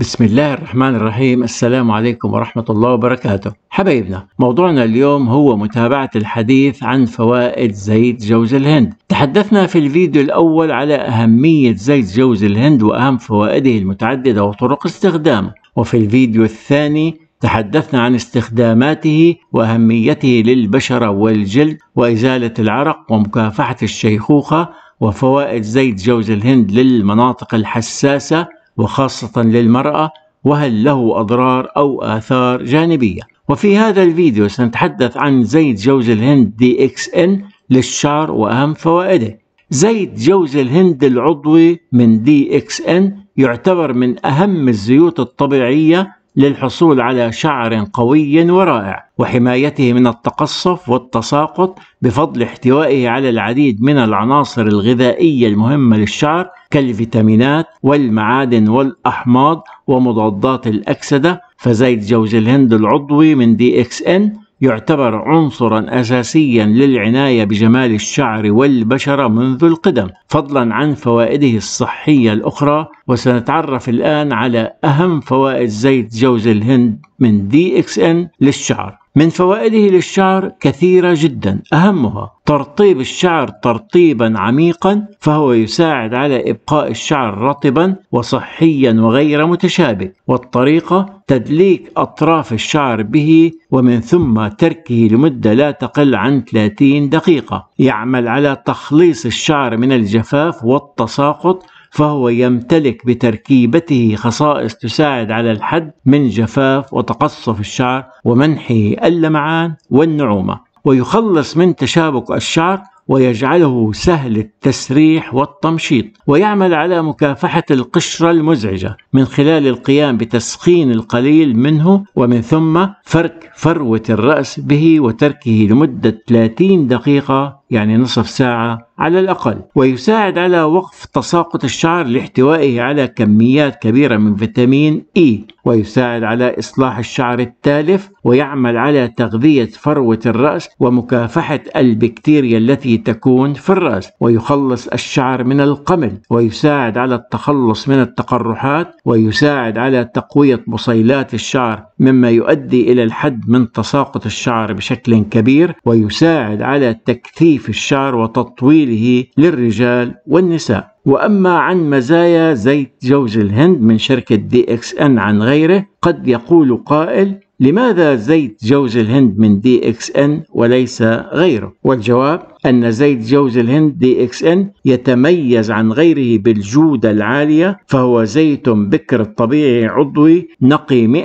بسم الله الرحمن الرحيم السلام عليكم ورحمة الله وبركاته حبايبنا موضوعنا اليوم هو متابعة الحديث عن فوائد زيت جوز الهند تحدثنا في الفيديو الأول على أهمية زيت جوز الهند وأهم فوائده المتعددة وطرق استخدامه وفي الفيديو الثاني تحدثنا عن استخداماته وأهميته للبشرة والجلد وإزالة العرق ومكافحة الشيخوخة وفوائد زيت جوز الهند للمناطق الحساسة وخاصة للمرأة وهل له أضرار أو آثار جانبية وفي هذا الفيديو سنتحدث عن زيت جوز الهند دي اكس ان للشعر وأهم فوائده زيت جوز الهند العضوي من دي اكس ان يعتبر من أهم الزيوت الطبيعية للحصول على شعر قوي ورائع وحمايته من التقصف والتساقط بفضل احتوائه على العديد من العناصر الغذائيه المهمه للشعر كالفيتامينات والمعادن والاحماض ومضادات الاكسده فزيت جوز الهند العضوي من دي اكس ان يعتبر عنصرا أساسيا للعناية بجمال الشعر والبشرة منذ القدم فضلا عن فوائده الصحية الأخرى وسنتعرف الآن على أهم فوائد زيت جوز الهند من دي اكس ان للشعر من فوائده للشعر كثيرة جدا أهمها ترطيب الشعر ترطيبا عميقا فهو يساعد على إبقاء الشعر رطبا وصحيا وغير متشابك والطريقة تدليك أطراف الشعر به ومن ثم تركه لمدة لا تقل عن 30 دقيقة يعمل على تخليص الشعر من الجفاف والتساقط فهو يمتلك بتركيبته خصائص تساعد على الحد من جفاف وتقصف الشعر ومنحه اللمعان والنعومة ويخلص من تشابك الشعر ويجعله سهل التسريح والتمشيط ويعمل على مكافحة القشرة المزعجة من خلال القيام بتسخين القليل منه ومن ثم فرك فروة الرأس به وتركه لمدة 30 دقيقة يعني نصف ساعة على الأقل ويساعد على وقف تساقط الشعر لاحتوائه على كميات كبيرة من فيتامين إي ويساعد على إصلاح الشعر التالف ويعمل على تغذية فروة الرأس ومكافحة البكتيريا التي تكون في الرأس ويخلص الشعر من القمل ويساعد على التخلص من التقرحات ويساعد على تقوية بصيلات الشعر مما يؤدي إلى الحد من تساقط الشعر بشكل كبير ويساعد على تكثيف تجفيف الشعر وتطويله للرجال والنساء وأما عن مزايا زيت جوز الهند من شركة دي اكس ان عن غيره قد يقول قائل لماذا زيت جوز الهند من دي اكس ان وليس غيره والجواب أن زيت جوز الهند دي إكس إن يتميز عن غيره بالجودة العالية فهو زيت بكر الطبيعي عضوي نقي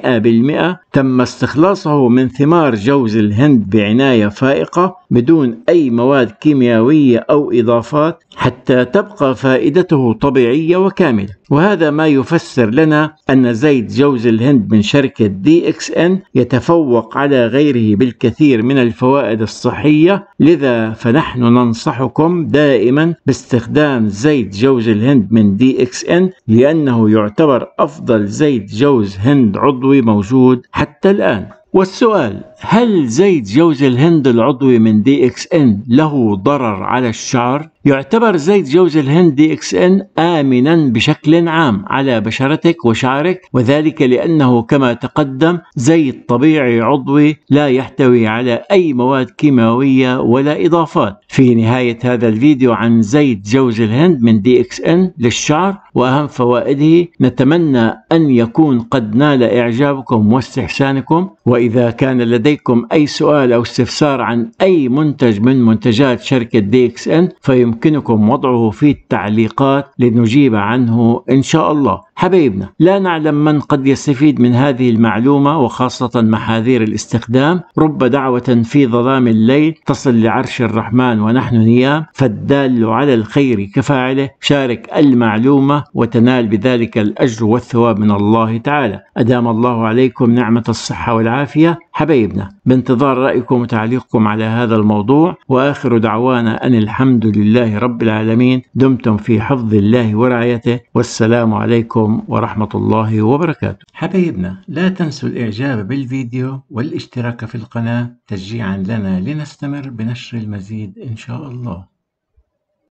100% تم استخلاصه من ثمار جوز الهند بعناية فائقة بدون أي مواد كيميائية أو إضافات حتى تبقى فائدته طبيعية وكاملة وهذا ما يفسر لنا أن زيت جوز الهند من شركة دي إكس إن يتفوق على غيره بالكثير من الفوائد الصحية لذا فنحن نحن ننصحكم دائما باستخدام زيت جوز الهند من دي اكس ان لأنه يعتبر أفضل زيت جوز هند عضوي موجود حتى الآن والسؤال هل زيت جوز الهند العضوي من دي اكس ان له ضرر على الشعر؟ يعتبر زيت جوز الهند دي اكس ان آمنا بشكل عام على بشرتك وشعرك وذلك لأنه كما تقدم زيت طبيعي عضوي لا يحتوي على أي مواد كيماوية ولا إضافات في نهاية هذا الفيديو عن زيت جوز الهند من دي اكس ان للشعر وأهم فوائده نتمنى أن يكون قد نال إعجابكم واستحسانكم وإذا كان لديكم أي سؤال أو استفسار عن أي منتج من منتجات شركة دي اكس ان فيمكن يمكنكم وضعه في التعليقات لنجيب عنه إن شاء الله حبايبنا لا نعلم من قد يستفيد من هذه المعلومة وخاصة محاذير الاستخدام رب دعوة في ظلام الليل تصل لعرش الرحمن ونحن نيام فالدال على الخير كفاعله شارك المعلومة وتنال بذلك الأجر والثواب من الله تعالى أدام الله عليكم نعمة الصحة والعافية حبايبنا بانتظار رأيكم وتعليقكم على هذا الموضوع وآخر دعوانا أن الحمد لله رب العالمين دمتم في حفظ الله ورعايته والسلام عليكم عليكم ورحمة الله وبركاته حبايبنا لا تنسوا الإعجاب بالفيديو والاشتراك في القناة تشجيعا لنا لنستمر بنشر المزيد إن شاء الله